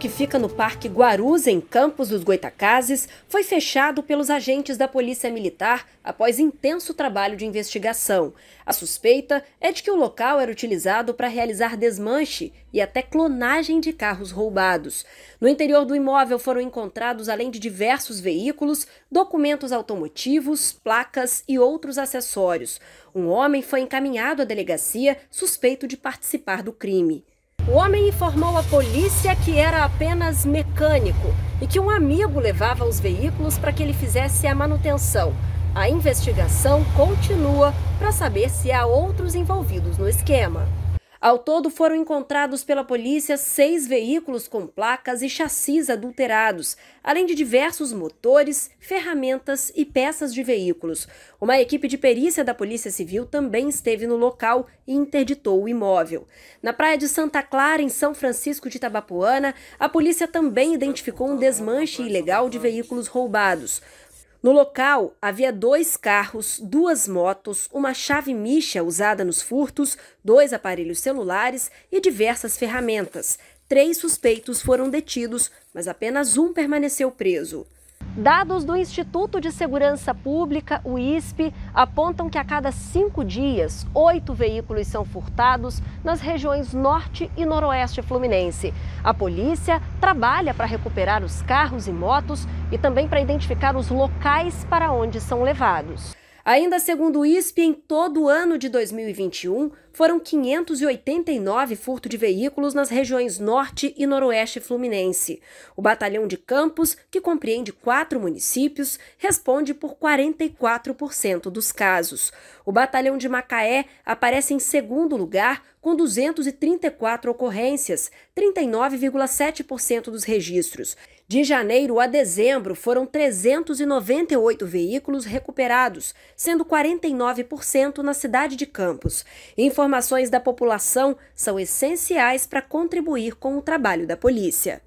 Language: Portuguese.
que fica no Parque Guaruza, em Campos dos Goitacazes, foi fechado pelos agentes da Polícia Militar após intenso trabalho de investigação. A suspeita é de que o local era utilizado para realizar desmanche e até clonagem de carros roubados. No interior do imóvel foram encontrados, além de diversos veículos, documentos automotivos, placas e outros acessórios. Um homem foi encaminhado à delegacia suspeito de participar do crime. O homem informou à polícia que era apenas mecânico e que um amigo levava os veículos para que ele fizesse a manutenção. A investigação continua para saber se há outros envolvidos no esquema. Ao todo, foram encontrados pela polícia seis veículos com placas e chassis adulterados, além de diversos motores, ferramentas e peças de veículos. Uma equipe de perícia da Polícia Civil também esteve no local e interditou o imóvel. Na praia de Santa Clara, em São Francisco de Tabapuana, a polícia também identificou um desmanche ilegal de veículos roubados. No local havia dois carros, duas motos, uma chave micha usada nos furtos, dois aparelhos celulares e diversas ferramentas. Três suspeitos foram detidos, mas apenas um permaneceu preso. Dados do Instituto de Segurança Pública, o ISP, apontam que a cada cinco dias, oito veículos são furtados nas regiões norte e noroeste fluminense. A polícia trabalha para recuperar os carros e motos e também para identificar os locais para onde são levados. Ainda segundo o ISP, em todo o ano de 2021, foram 589 furto de veículos nas regiões norte e noroeste fluminense. O batalhão de Campos, que compreende quatro municípios, responde por 44% dos casos. O batalhão de Macaé aparece em segundo lugar com 234 ocorrências, 39,7% dos registros. De janeiro a dezembro, foram 398 veículos recuperados, sendo 49% na cidade de Campos. Informa informações da população são essenciais para contribuir com o trabalho da polícia.